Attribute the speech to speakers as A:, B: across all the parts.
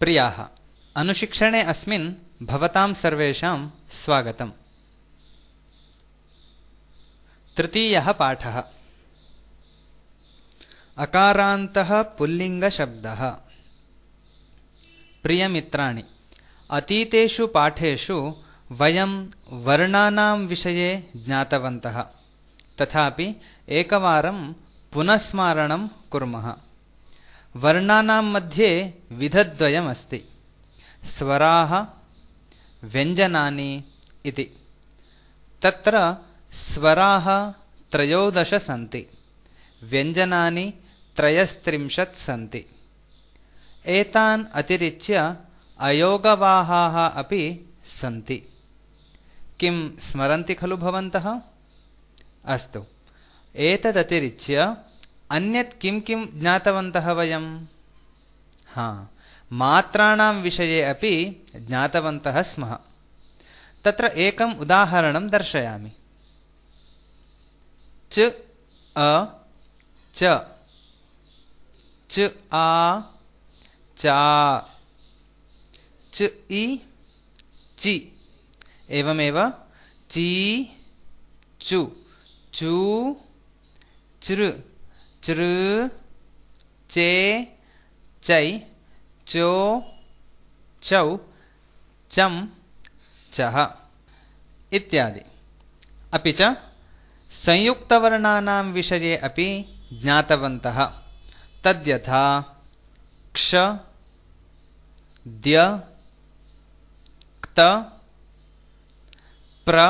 A: प्रियाः अनुशिक्षणे अस्मिन् भवतां सर्वेषां स्वागतम् तृतीयः पाठः अकारान्तः पुल्लिङ्गशब्दः प्रियमित्राणि अतीतेषु पाठेषु वयं वर्णानां विषये ज्ञातवन्तः तथापि एकवारं पुनः स्मारणं कुर्मः వర్ణానాం మధ్యే విధద్వయం అస్తి స్వరాహ వ్యంజనాని ఇది తత్ర స్వరాహ త్రయోదశ సంతి వ్యంజనాని త్రయస్త్రింశత్ సంతి ఏతాన్ అతిరిచ్య అయోగవాహాः అపి సంతి కిం స్మరంతి ఖలు भवन्तः అస్తు ఏతదతిరిచ్య अन्यत् किं किं ज्ञातवन्तः वयम् हा मात्राणां विषये अपि ज्ञातवन्तः स्मः तत्र एकम् उदाहरणं दर्शयामि च अ च च आ चा च इ चि एवमेव ची चु चू चृ चृ चे चै चो चौ चम चह इत्यादि अपि च संयुक्तवर्णानां विषये अपि ज्ञातवन्तः तद्यथा क्ष द्य क्त प्र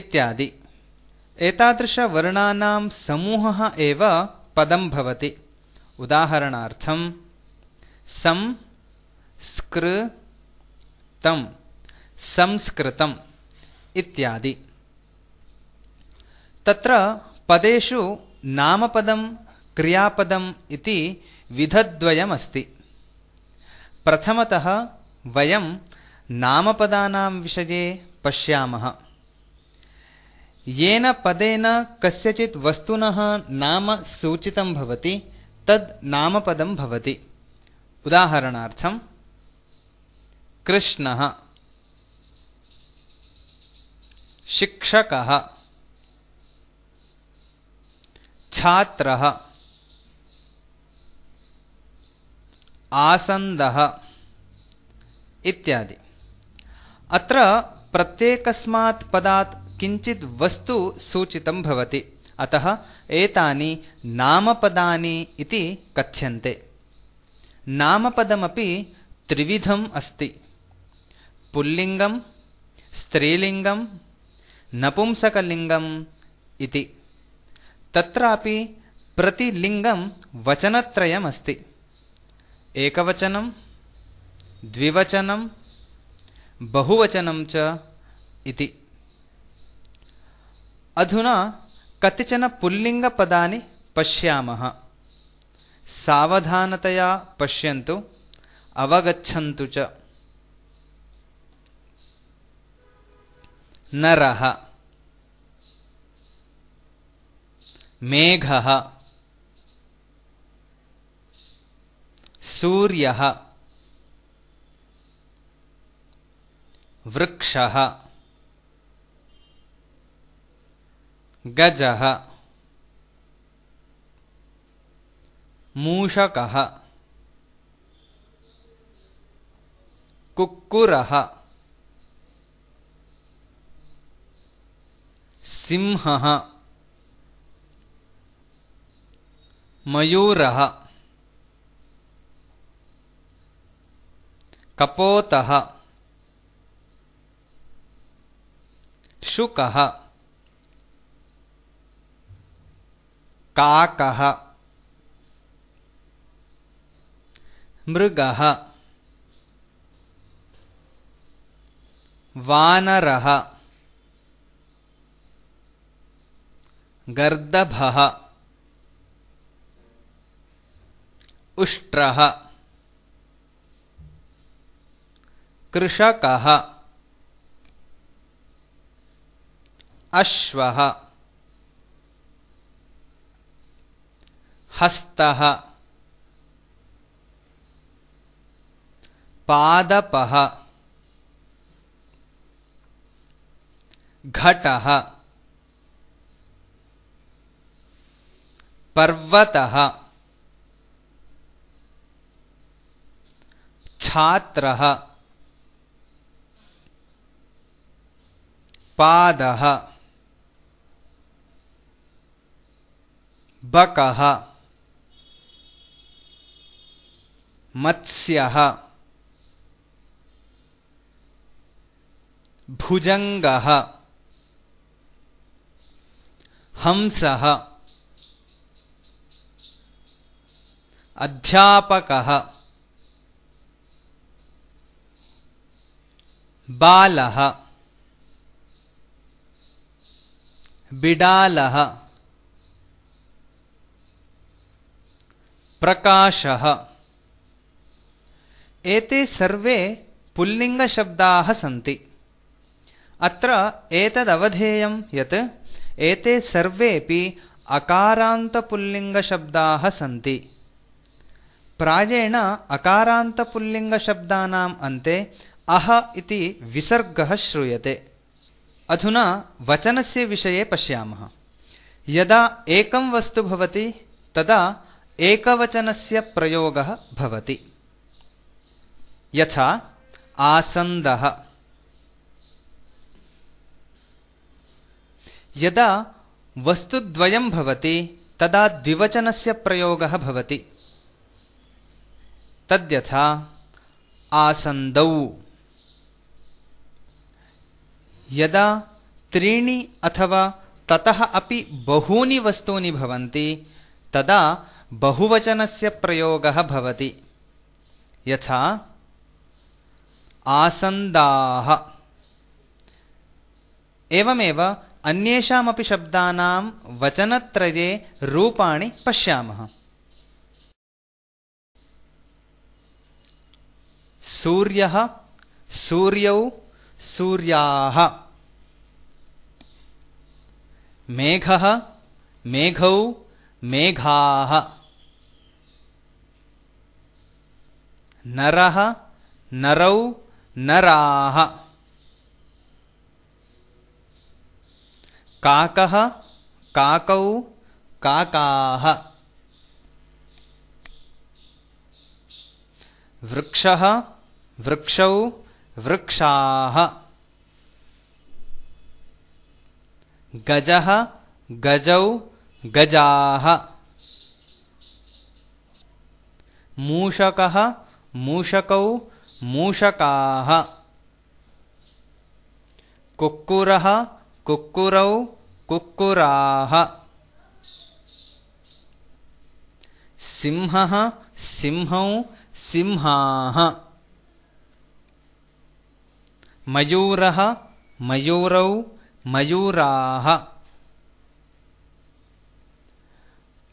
A: इत्यादि एतादृशवर्णानां समूहः एव पदं भवति उदाहरणार्थं सं संस्कृतम् इत्यादि तत्र पदेषु नामपदं क्रियापदम् इति विधद्वयमस्ति प्रथमतः वयं नामपदानां विषये पश्यामः येन पदेन कस्यचित् वस्तुनः नाम सूचितं भवति तद् नामपदं भवति उदाहरणार्थं कृष्णः शिक्षकः छात्रः आसन्दः इत्यादि अत्र प्रत्येकस्मात् पदात् కించిత్ వస్తు సూచితం భవతి అత ఏతాని నామపదాని ఇది కథ్యంతే నామపదమపి త్రివిధం అస్తి పుల్లింగం స్త్రీలింగం నపుంసకలింగం ఇది తత్రాపి ప్రతిలింగం వచనత్రయమస్తి ఏకవచనం ద్వివచనం బహువచనం చ ఇది ಅಧುನಾ ಕತಿಚನ ಪುಲ್ಲಿಂಗ ಪಶ್ಯಾಮಃ ಸಾವಧಾನತೆಯ ಪಶ್ಯಂತು ಅವಗಚ್ಚಂತು ಚ ನರಃ ಮೇಘಃ ಸೂರ್ಯಃ ವೃಕ್ಷಃ गजः मूषकः सिंह मयूर कपोत शुक शुकः काकः मृगः वानरः गर्दभः उष्ट्रः कृषकः अश्वः हस्तः पादपः घटः पर्वतः छात्रः पादः बकः मत्स्य भुजंग हंस अध्यापक बाल बिडाल प्रकाशः एते सर्वे पुल्लिङ्गशब्दाः सन्ति अत्र एतदवधेयं यत् एते सर्वेपि अकारान्तपुल्लिङ्गशब्दाः सन्ति प्रायेण अकारान्तपुल्लिङ्गशब्दानाम् अन्ते अह इति विसर्गः श्रूयते अधुना वचनस्य विषये पश्यामः यदा एकं वस्तु भवति तदा एकवचनस्य प्रयोगः भवति यथा आसन्दः यदा वस्तुद्वयं भवति तदा द्विवचनस्य प्रयोगः भवति तद्यथा आसन्दौ यदा त्रीणि अथवा ततः अपि बहूनि वस्तूनि भवन्ति तदा बहुवचनस्य प्रयोगः भवति यथा आसन्दाः एवमेव अन्येशामपि शब्दानां वचनत्रये रूपाणि पश्यामः सूर्यः सूर्यौ सूर्याः मेघः मेघौ मेघाः नरः नरौ नराह काकह काकौ काकाह वृक्षः वृक्षौ वृक्षाः गजः गजौ गजाः मूषकः मूषकौ मूषका कुक्कुरः कुक्कुरौ कुक्कुराः सिंह सिंह सिंहा मयूर मयूर मयूरा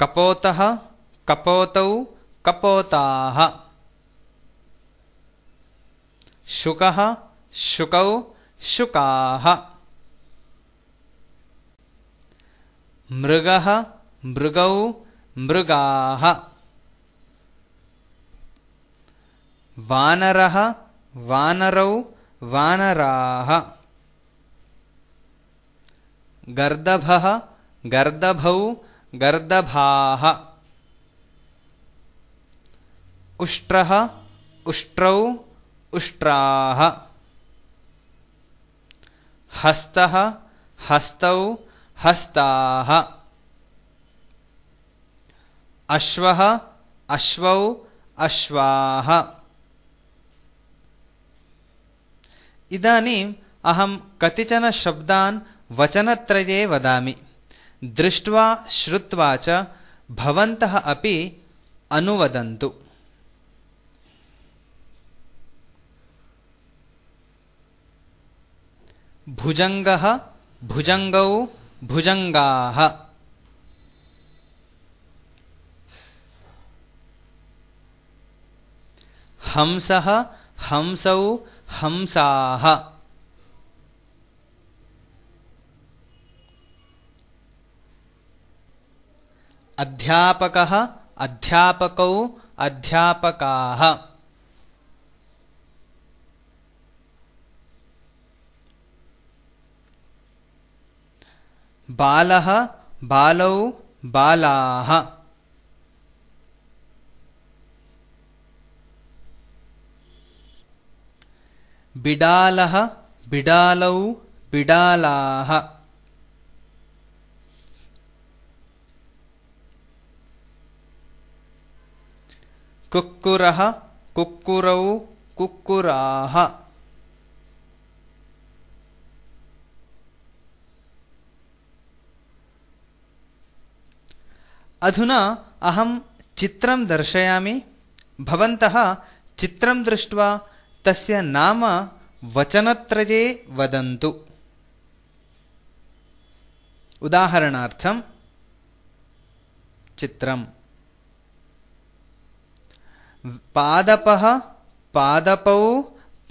A: कपोत कपोत कपोता शुक शुकौ शुका मृग मृगौ मृगा वानर वानरौ वानरा गर्दभ गर्दभौ गर्दभा उष्ट्र उष्ट्रौ उष्ट्राः हस्तः हस्तौ हस्ताः अश्वः अश्वौ अश्वाः इदानीम् अहं कतिचन शब्दान् वचनत्रये वदामि दृष्ट्वा श्रुत्वा च भवन्तः अपि अनुवदन्तु भुजङ्गौ भुजङ्गाः हंसः अध्यापकः अध्यापकौ अध्यापकाः बालः बालौ बालाः बिडालः बिडालौ बिडालाः कुक्कुरः कुक्कुरौ कुक्कुराः అధునా అహం చిత్రం దర్శయామి భవంతः చిత్రం దృష్ట్వా తస్య నామ వచనత్రయే వదంతు ఉదాహరణార్థం చిత్రం పాదప పాదపౌ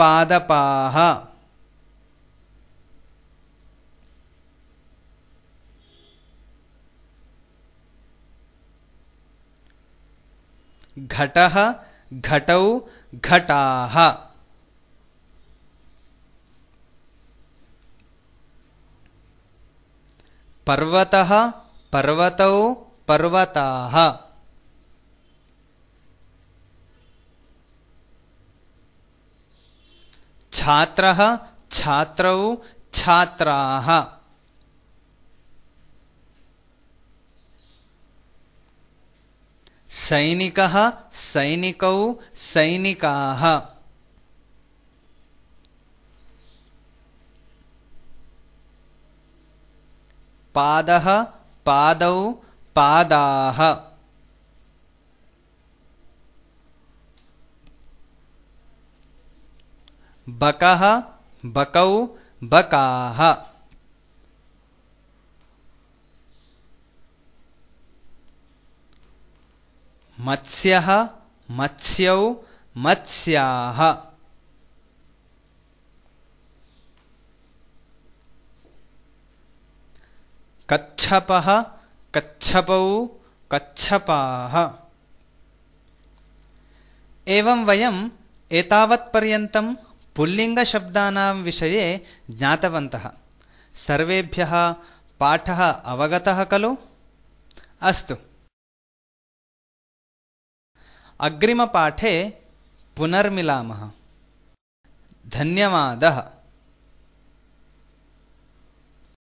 A: పాదపాహ घटः घटौ घटाः पर्वतः पर्वतौ पर्वताः छात्रः छात्रौ छात्राः सैनिक सैनिक सैनिका पाद पाद पाद बक बकौ बका मत्स्यः मत्स्यौ मत्स्याः कच्छपः कच्छपौ कच्छपाः एवं वयम् एतावत् पर्यन्तम् पुल्लिङ्ग शब्दानां विषये ज्ञातवन्तः सर्वेभ्यः पाठः अवगतः कलो अस्तु अग्रिमपाठे पुनर्मिलामः धन्यवादः